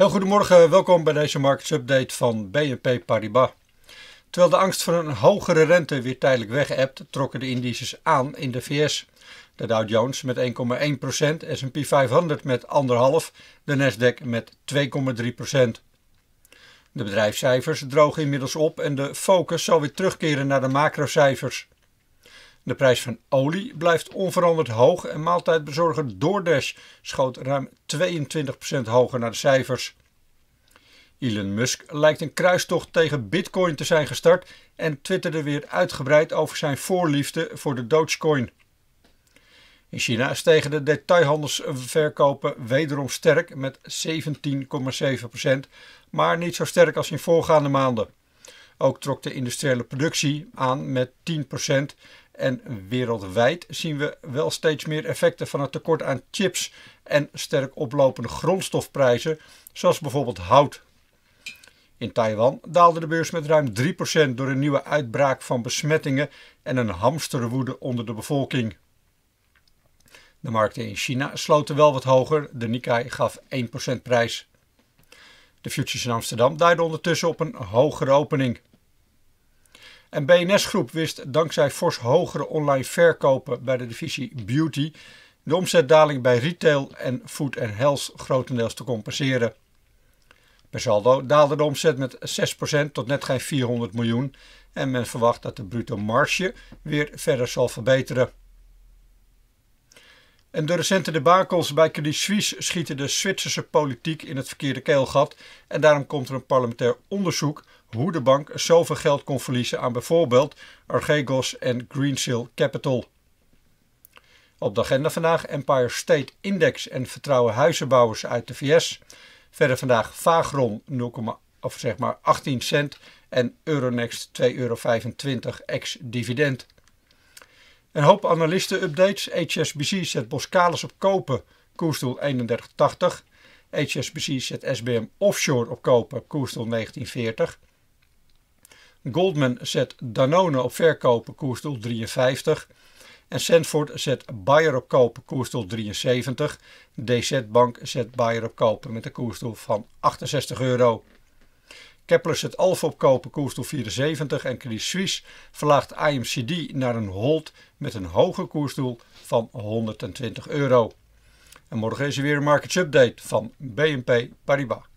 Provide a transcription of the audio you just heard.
Heel goedemorgen, welkom bij deze marketsupdate van BNP Paribas. Terwijl de angst voor een hogere rente weer tijdelijk wegebt, trokken de indices aan in de VS. De Dow Jones met 1,1%, S&P 500 met 1,5%, de Nasdaq met 2,3%. De bedrijfscijfers drogen inmiddels op en de focus zal weer terugkeren naar de macrocijfers. De prijs van olie blijft onveranderd hoog en maaltijdbezorger DoorDash schoot ruim 22% hoger naar de cijfers. Elon Musk lijkt een kruistocht tegen Bitcoin te zijn gestart en twitterde weer uitgebreid over zijn voorliefde voor de Dogecoin. In China stegen de detailhandelsverkopen wederom sterk met 17,7%, maar niet zo sterk als in voorgaande maanden. Ook trok de industriële productie aan met 10% en wereldwijd zien we wel steeds meer effecten van het tekort aan chips en sterk oplopende grondstofprijzen, zoals bijvoorbeeld hout. In Taiwan daalde de beurs met ruim 3% door een nieuwe uitbraak van besmettingen en een hamsterwoede onder de bevolking. De markten in China sloten wel wat hoger, de Nikkei gaf 1% prijs. De futures in Amsterdam duiden ondertussen op een hogere opening. En BNS Groep wist dankzij fors hogere online verkopen bij de divisie Beauty de omzetdaling bij retail en food en health grotendeels te compenseren. Per saldo daalde de omzet met 6% tot net geen 400 miljoen en men verwacht dat de bruto marge weer verder zal verbeteren. En de recente debakels bij Credit Suisse schieten de Zwitserse politiek in het verkeerde keelgat en daarom komt er een parlementair onderzoek hoe de bank zoveel geld kon verliezen aan bijvoorbeeld Archegos en Greensill Capital. Op de agenda vandaag Empire State Index en vertrouwen huizenbouwers uit de VS. Verder vandaag Vagron 0, of zeg maar 18 cent en Euronext 2,25 euro ex-dividend. Een hoop analisten-updates. HSBC zet Boskalis op kopen, koersdoel 31,80. HSBC zet SBM Offshore op kopen, koersdoel 1940. Goldman zet Danone op verkopen koersdoel 53. En Sanford zet Bayer op kopen koersdoel 73. DZ Bank zet Bayer op kopen met een koersdoel van 68 euro. Kepler zet Alfa op kopen koersdoel 74. En Credit Suisse verlaagt IMCD naar een hold met een hoger koersdoel van 120 euro. En morgen is er weer een markets update van BNP Paribas.